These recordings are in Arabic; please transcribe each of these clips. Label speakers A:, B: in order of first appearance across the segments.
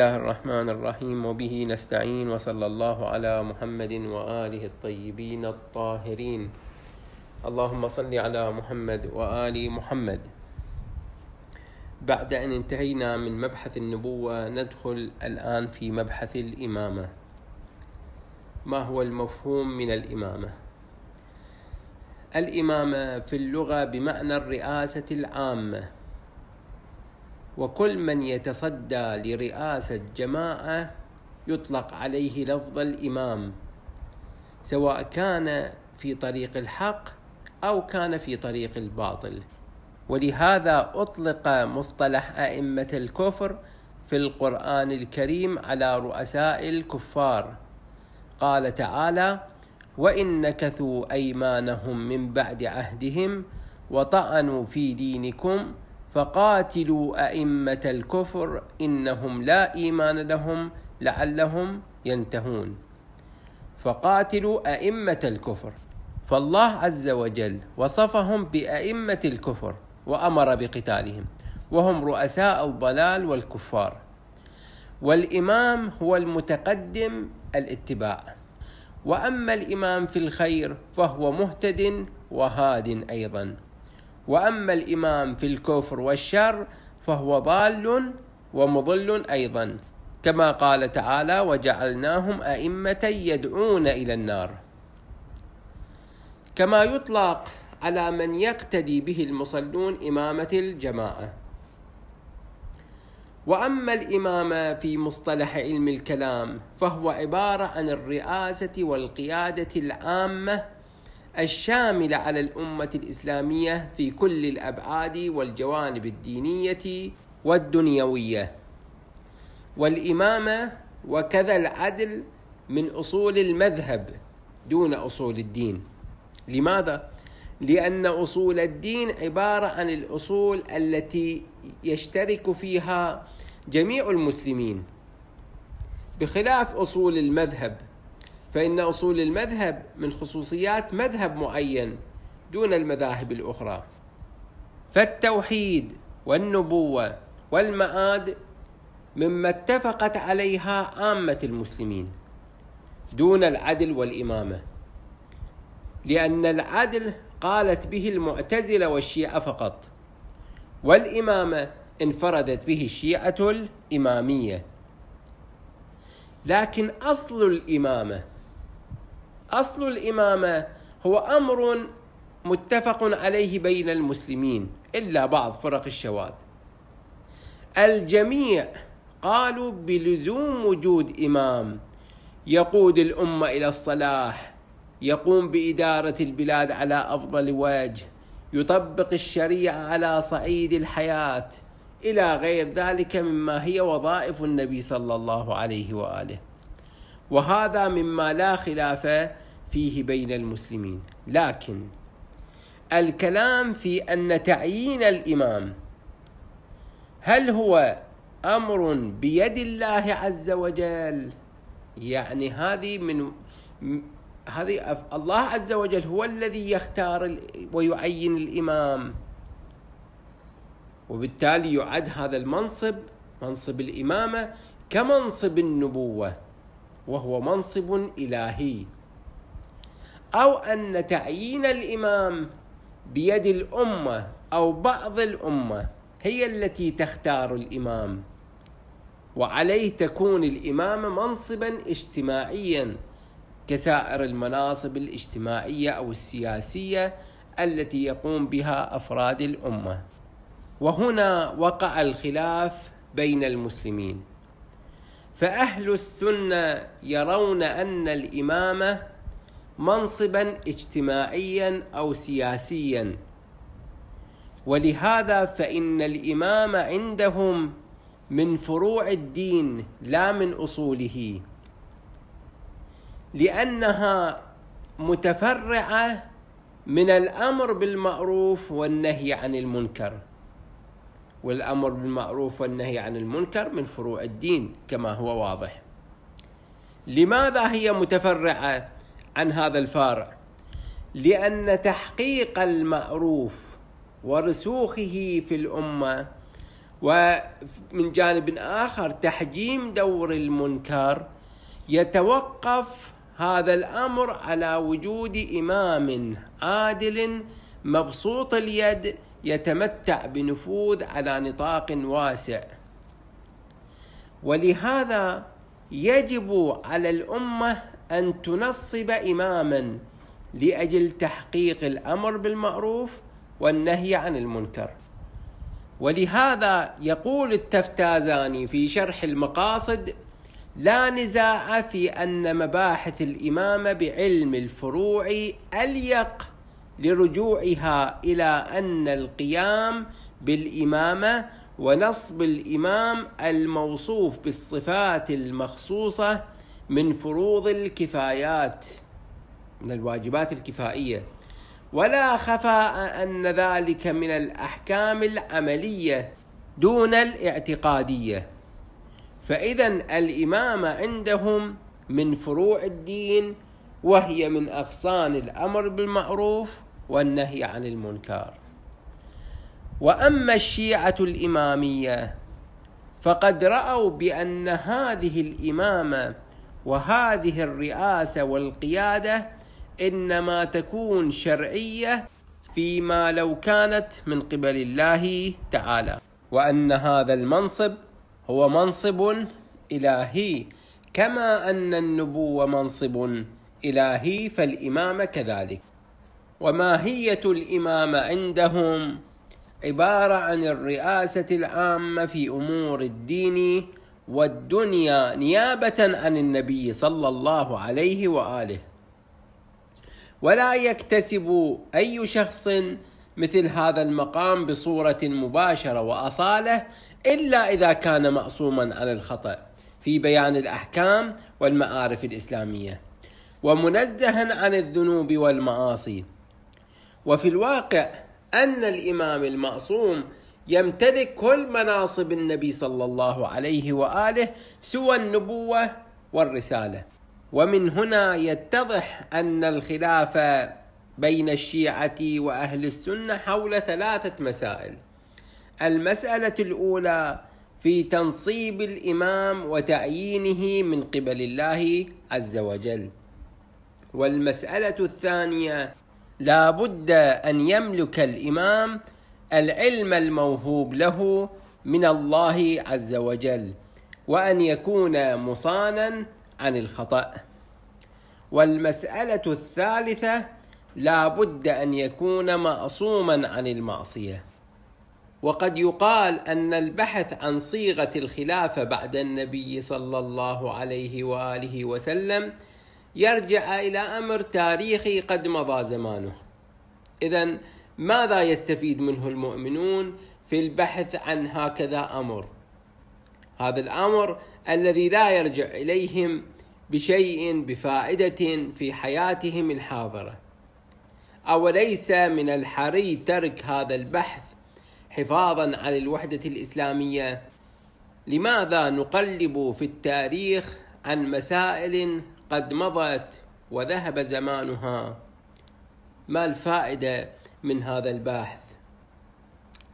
A: الله الرحمن الرحيم وبه نستعين وصلى الله على محمد وآله الطيبين الطاهرين اللهم صل على محمد وآل محمد بعد أن انتهينا من مبحث النبوة ندخل الآن في مبحث الإمامة ما هو المفهوم من الإمامة؟ الإمامة في اللغة بمعنى الرئاسة العامة وكل من يتصدى لرئاسة جماعة يطلق عليه لفظ الإمام سواء كان في طريق الحق أو كان في طريق الباطل ولهذا أطلق مصطلح أئمة الكفر في القرآن الكريم على رؤساء الكفار قال تعالى وإن نكثوا أيمانهم من بعد عهدهم وطعنوا في دينكم فقاتلوا أئمة الكفر إنهم لا إيمان لهم لعلهم ينتهون فقاتلوا أئمة الكفر فالله عز وجل وصفهم بأئمة الكفر وأمر بقتالهم وهم رؤساء الضلال والكفار والإمام هو المتقدم الاتباع وأما الإمام في الخير فهو مهتد وهاد أيضاً واما الامام في الكفر والشر فهو ضال ومضل ايضا كما قال تعالى وجعلناهم ائمه يدعون الى النار كما يطلق على من يقتدي به المصلون امامه الجماعه واما الامامه في مصطلح علم الكلام فهو عباره عن الرئاسه والقياده العامه الشاملة على الأمة الإسلامية في كل الأبعاد والجوانب الدينية والدنيوية والإمامة وكذا العدل من أصول المذهب دون أصول الدين لماذا؟ لأن أصول الدين عبارة عن الأصول التي يشترك فيها جميع المسلمين بخلاف أصول المذهب فإن أصول المذهب من خصوصيات مذهب معين دون المذاهب الأخرى فالتوحيد والنبوة والمآد مما اتفقت عليها عامة المسلمين دون العدل والإمامة لأن العدل قالت به المعتزلة والشيعة فقط والإمامة انفردت به الشيعة الإمامية لكن أصل الإمامة أصل الإمامة هو أمر متفق عليه بين المسلمين إلا بعض فرق الشواذ الجميع قالوا بلزوم وجود إمام يقود الأمة إلى الصلاح يقوم بإدارة البلاد على أفضل وجه يطبق الشريعة على صعيد الحياة إلى غير ذلك مما هي وظائف النبي صلى الله عليه وآله وهذا مما لا خلاف فيه بين المسلمين لكن الكلام في ان تعيين الامام هل هو امر بيد الله عز وجل يعني هذه من هذه الله عز وجل هو الذي يختار ويعين الامام وبالتالي يعد هذا المنصب منصب الامامه كمنصب النبوه وهو منصب إلهي أو أن تعيين الإمام بيد الأمة أو بعض الأمة هي التي تختار الإمام وعليه تكون الامام منصبا اجتماعيا كسائر المناصب الاجتماعية أو السياسية التي يقوم بها أفراد الأمة وهنا وقع الخلاف بين المسلمين فأهل السنة يرون أن الإمامة منصبا اجتماعيا أو سياسيا ولهذا فإن الإمام عندهم من فروع الدين لا من أصوله لأنها متفرعة من الأمر بالمعروف والنهي عن المنكر والأمر بالمعروف والنهي عن المنكر من فروع الدين كما هو واضح لماذا هي متفرعة عن هذا الفارع لأن تحقيق المعروف ورسوخه في الأمة ومن جانب آخر تحجيم دور المنكر يتوقف هذا الأمر على وجود إمام عادل مبسوط اليد يتمتع بنفوذ على نطاق واسع ولهذا يجب على الامه ان تنصب اماما لاجل تحقيق الامر بالمعروف والنهي عن المنكر ولهذا يقول التفتازاني في شرح المقاصد لا نزاع في ان مباحث الامامه بعلم الفروع اليق لرجوعها الى ان القيام بالامامه ونصب الامام الموصوف بالصفات المخصوصه من فروض الكفايات من الواجبات الكفائيه ولا خفاء ان ذلك من الاحكام العمليه دون الاعتقاديه فاذا الامامه عندهم من فروع الدين وهي من اغصان الامر بالمعروف والنهي عن المنكر واما الشيعه الاماميه فقد راوا بان هذه الامامه وهذه الرئاسه والقياده انما تكون شرعيه فيما لو كانت من قبل الله تعالى وان هذا المنصب هو منصب الهي كما ان النبوه منصب الهي فالامامه كذلك وماهية الإمامة عندهم عبارة عن الرئاسة العامة في أمور الدين والدنيا نيابة عن النبي صلى الله عليه وآله ولا يكتسب أي شخص مثل هذا المقام بصورة مباشرة وأصالة إلا إذا كان معصوما عن الخطأ في بيان الأحكام والمعارف الإسلامية ومنزها عن الذنوب والمعاصي وفي الواقع أن الإمام المعصوم يمتلك كل مناصب النبي صلى الله عليه وآله سوى النبوة والرسالة ومن هنا يتضح أن الخلافة بين الشيعة وأهل السنة حول ثلاثة مسائل المسألة الأولى في تنصيب الإمام وتعيينه من قبل الله عز وجل والمسألة الثانية لا بد أن يملك الإمام العلم الموهوب له من الله عز وجل وأن يكون مصانا عن الخطأ والمسألة الثالثة لا بد أن يكون معصوما عن المعصية وقد يقال أن البحث عن صيغة الخلافة بعد النبي صلى الله عليه وآله وسلم يرجع إلى أمر تاريخي قد مضى زمانه إذا ماذا يستفيد منه المؤمنون في البحث عن هكذا أمر هذا الأمر الذي لا يرجع إليهم بشيء بفائدة في حياتهم الحاضرة أوليس من الحري ترك هذا البحث حفاظا على الوحدة الإسلامية لماذا نقلب في التاريخ عن مسائل قد مضت وذهب زمانها ما الفائده من هذا الباحث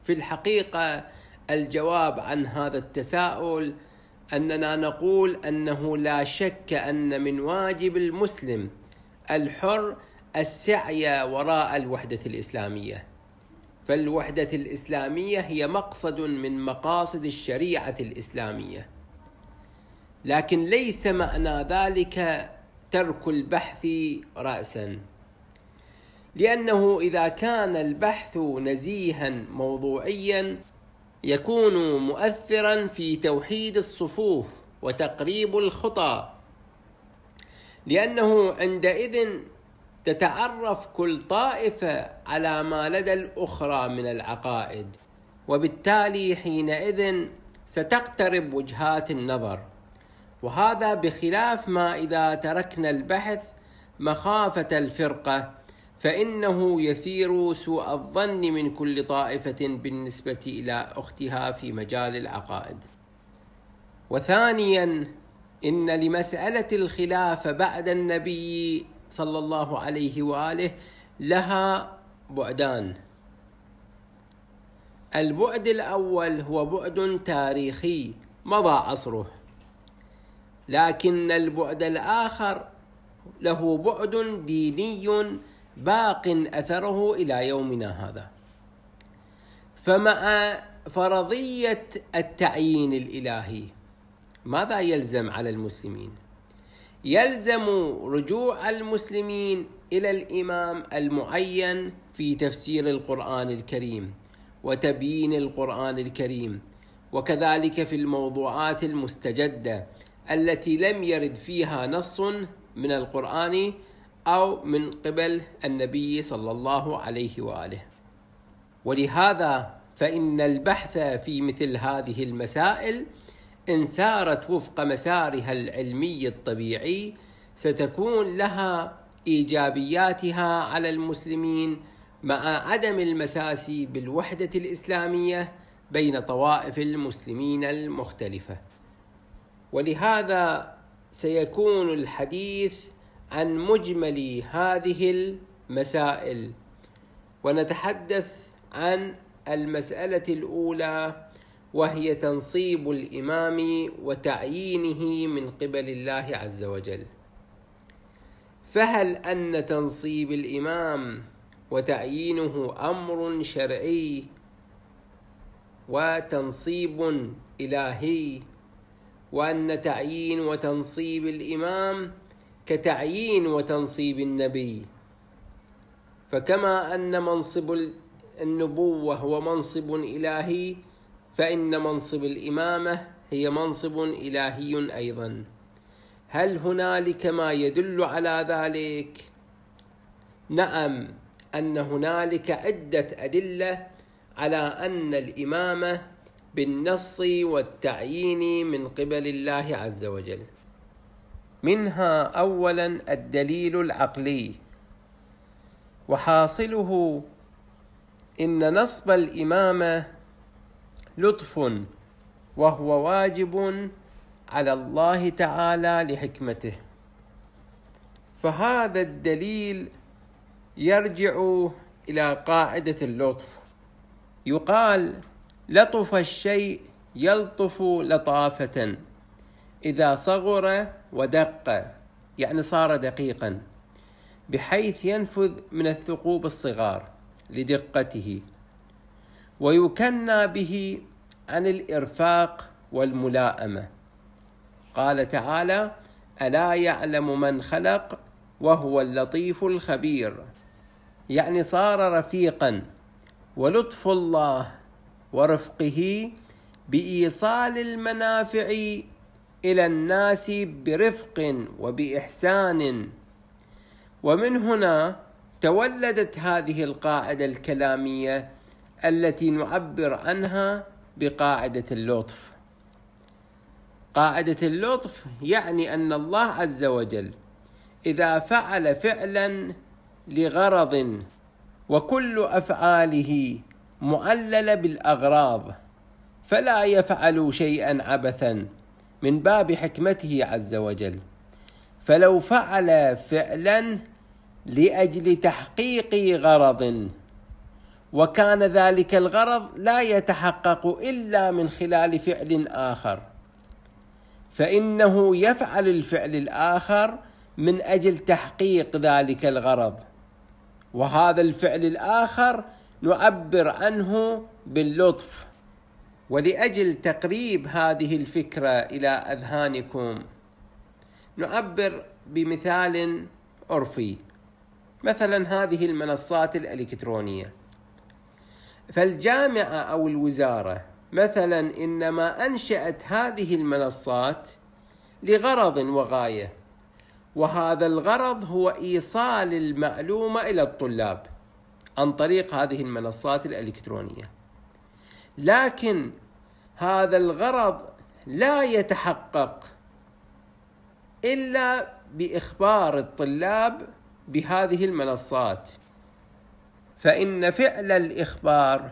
A: في الحقيقه الجواب عن هذا التساؤل اننا نقول انه لا شك ان من واجب المسلم الحر السعي وراء الوحده الاسلاميه فالوحده الاسلاميه هي مقصد من مقاصد الشريعه الاسلاميه لكن ليس معنى ذلك ترك البحث راسا لانه اذا كان البحث نزيها موضوعيا يكون مؤثرا في توحيد الصفوف وتقريب الخطى لانه عندئذ تتعرف كل طائفه على ما لدى الاخرى من العقائد وبالتالي حينئذ ستقترب وجهات النظر وهذا بخلاف ما إذا تركنا البحث مخافة الفرقة فإنه يثير سوء الظن من كل طائفة بالنسبة إلى أختها في مجال العقائد. وثانيا إن لمسألة الخلاف بعد النبي صلى الله عليه وآله لها بعدان. البعد الأول هو بعد تاريخي مضى عصره لكن البعد الآخر له بعد ديني باق أثره إلى يومنا هذا فمع فرضية التعيين الإلهي ماذا يلزم على المسلمين؟ يلزم رجوع المسلمين إلى الإمام المعين في تفسير القرآن الكريم وتبيين القرآن الكريم وكذلك في الموضوعات المستجدة التي لم يرد فيها نص من القرآن أو من قبل النبي صلى الله عليه وآله ولهذا فإن البحث في مثل هذه المسائل إن سارت وفق مسارها العلمي الطبيعي ستكون لها إيجابياتها على المسلمين مع عدم المساس بالوحدة الإسلامية بين طوائف المسلمين المختلفة ولهذا سيكون الحديث عن مجمل هذه المسائل ونتحدث عن المسألة الأولى وهي تنصيب الإمام وتعيينه من قبل الله عز وجل فهل أن تنصيب الإمام وتعيينه أمر شرعي وتنصيب إلهي وأن تعيين وتنصيب الإمام كتعيين وتنصيب النبي فكما أن منصب النبوة هو منصب إلهي فإن منصب الإمامة هي منصب إلهي أيضا هل هنالك ما يدل على ذلك؟ نعم أن هنالك عدة أدلة على أن الإمامة بالنص والتعيين من قبل الله عز وجل منها اولا الدليل العقلي وحاصله ان نصب الامامه لطف وهو واجب على الله تعالى لحكمته فهذا الدليل يرجع الى قاعده اللطف يقال لطف الشيء يلطف لطافة إذا صغر ودق يعني صار دقيقا بحيث ينفذ من الثقوب الصغار لدقته ويكنى به عن الإرفاق والملائمة قال تعالى ألا يعلم من خلق وهو اللطيف الخبير يعني صار رفيقا ولطف الله ورفقه بايصال المنافع الى الناس برفق وباحسان ومن هنا تولدت هذه القاعده الكلاميه التي نعبر عنها بقاعده اللطف قاعده اللطف يعني ان الله عز وجل اذا فعل فعلا لغرض وكل افعاله مؤللة بالأغراض فلا يفعل شيئا عبثا من باب حكمته عز وجل فلو فعل فعلا لاجل تحقيق غرض وكان ذلك الغرض لا يتحقق الا من خلال فعل اخر فانه يفعل الفعل الاخر من اجل تحقيق ذلك الغرض وهذا الفعل الاخر نعبر عنه باللطف ولاجل تقريب هذه الفكره الى اذهانكم نعبر بمثال عرفي مثلا هذه المنصات الالكترونيه فالجامعه او الوزاره مثلا انما انشات هذه المنصات لغرض وغايه وهذا الغرض هو ايصال المعلومه الى الطلاب عن طريق هذه المنصات الالكترونيه لكن هذا الغرض لا يتحقق الا باخبار الطلاب بهذه المنصات فان فعل الاخبار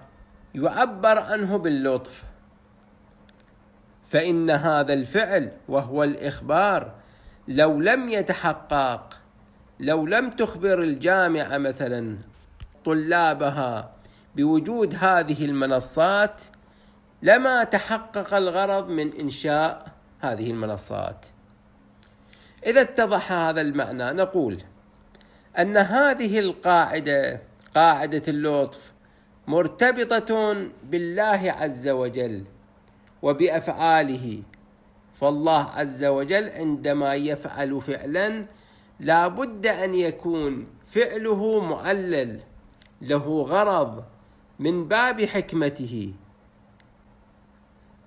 A: يعبر عنه باللطف فان هذا الفعل وهو الاخبار لو لم يتحقق لو لم تخبر الجامعه مثلا طلابها بوجود هذه المنصات لما تحقق الغرض من انشاء هذه المنصات اذا اتضح هذا المعنى نقول ان هذه القاعده قاعده اللطف مرتبطه بالله عز وجل وبافعاله فالله عز وجل عندما يفعل فعلا لا بد ان يكون فعله معلل له غرض من باب حكمته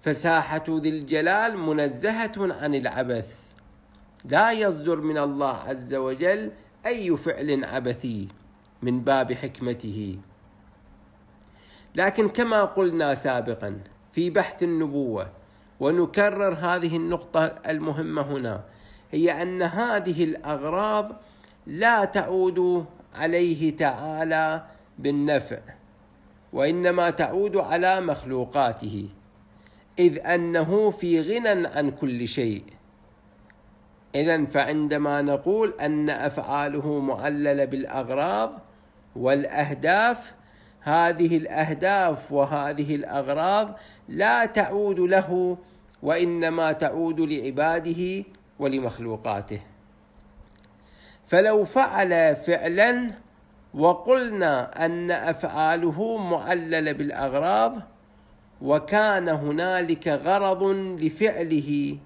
A: فساحة ذي الجلال منزهة عن العبث لا يصدر من الله عز وجل أي فعل عبثي من باب حكمته لكن كما قلنا سابقا في بحث النبوة ونكرر هذه النقطة المهمة هنا هي أن هذه الأغراض لا تعود عليه تعالى بالنفع وانما تعود على مخلوقاته اذ انه في غنى عن كل شيء اذا فعندما نقول ان افعاله معلله بالاغراض والاهداف هذه الاهداف وهذه الاغراض لا تعود له وانما تعود لعباده ولمخلوقاته فلو فعل فعلا وقلنا ان افعاله معلله بالاغراض وكان هنالك غرض لفعله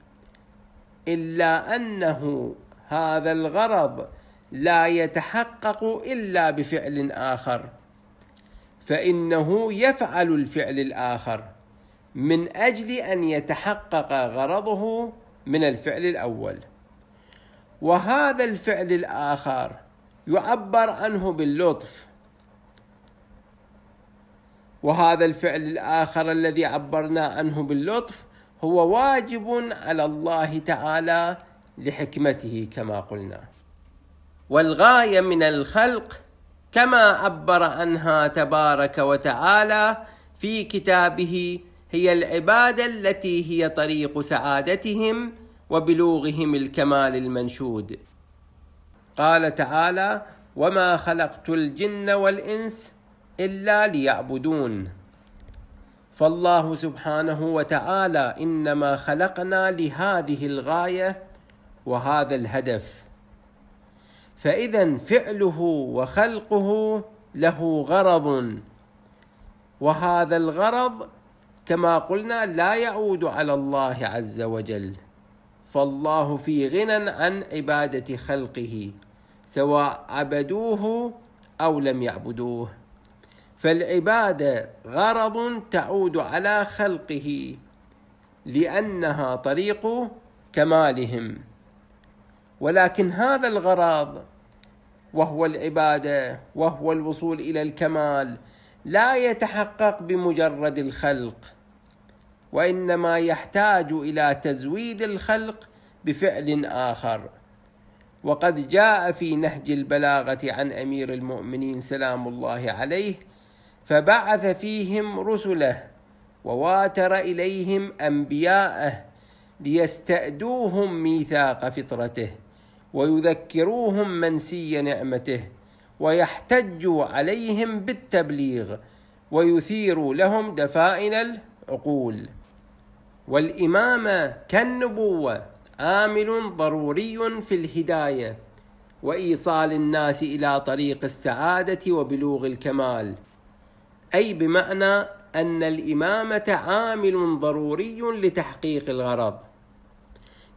A: الا انه هذا الغرض لا يتحقق الا بفعل اخر فانه يفعل الفعل الاخر من اجل ان يتحقق غرضه من الفعل الاول وهذا الفعل الاخر يعبر عنه باللطف وهذا الفعل الآخر الذي عبرنا عنه باللطف هو واجب على الله تعالى لحكمته كما قلنا والغاية من الخلق كما عبر عنها تبارك وتعالى في كتابه هي العبادة التي هي طريق سعادتهم وبلوغهم الكمال المنشود قال تعالى وما خلقت الجن والانس الا ليعبدون فالله سبحانه وتعالى انما خلقنا لهذه الغايه وهذا الهدف فاذا فعله وخلقه له غرض وهذا الغرض كما قلنا لا يعود على الله عز وجل فالله في غنى عن عباده خلقه سواء عبدوه أو لم يعبدوه فالعبادة غرض تعود على خلقه لأنها طريق كمالهم ولكن هذا الغرض وهو العبادة وهو الوصول إلى الكمال لا يتحقق بمجرد الخلق وإنما يحتاج إلى تزويد الخلق بفعل آخر وقد جاء في نهج البلاغة عن أمير المؤمنين سلام الله عليه فبعث فيهم رسله وواتر إليهم أنبياءه ليستأدوهم ميثاق فطرته ويذكروهم منسي نعمته ويحتجوا عليهم بالتبليغ ويثيروا لهم دفائن العقول والإمامة كالنبوة عامل ضروري في الهدايه وايصال الناس الى طريق السعاده وبلوغ الكمال اي بمعنى ان الامامه عامل ضروري لتحقيق الغرض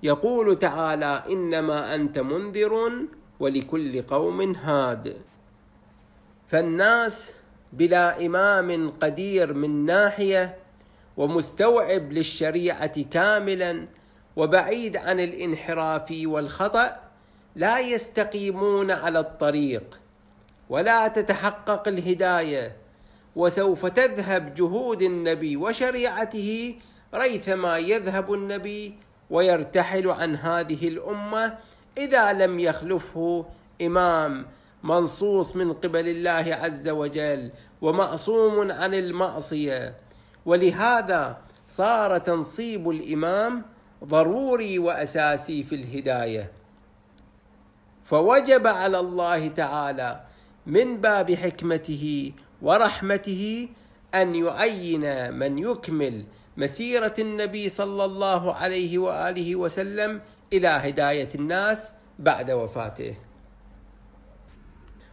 A: يقول تعالى انما انت منذر ولكل قوم هاد فالناس بلا امام قدير من ناحيه ومستوعب للشريعه كاملا وبعيد عن الانحراف والخطأ لا يستقيمون على الطريق ولا تتحقق الهداية وسوف تذهب جهود النبي وشريعته ريثما يذهب النبي ويرتحل عن هذه الامه اذا لم يخلفه امام منصوص من قبل الله عز وجل ومعصوم عن المعصيه ولهذا صار تنصيب الامام ضروري واساسي في الهدايه فوجب على الله تعالى من باب حكمته ورحمته ان يعين من يكمل مسيره النبي صلى الله عليه واله وسلم الى هدايه الناس بعد وفاته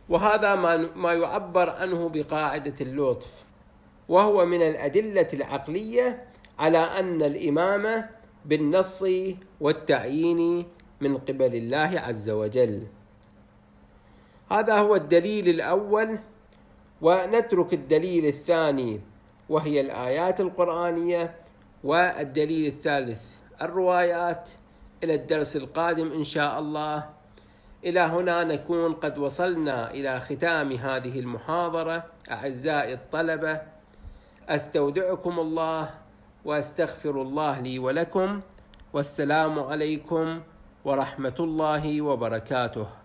A: وهذا ما ما يعبر عنه بقاعده اللطف وهو من الادله العقليه على ان الامامه بالنص والتعيين من قبل الله عز وجل هذا هو الدليل الاول ونترك الدليل الثاني وهي الايات القرانيه والدليل الثالث الروايات الى الدرس القادم ان شاء الله الى هنا نكون قد وصلنا الى ختام هذه المحاضره اعزائي الطلبه استودعكم الله واستغفر الله لي ولكم والسلام عليكم ورحمه الله وبركاته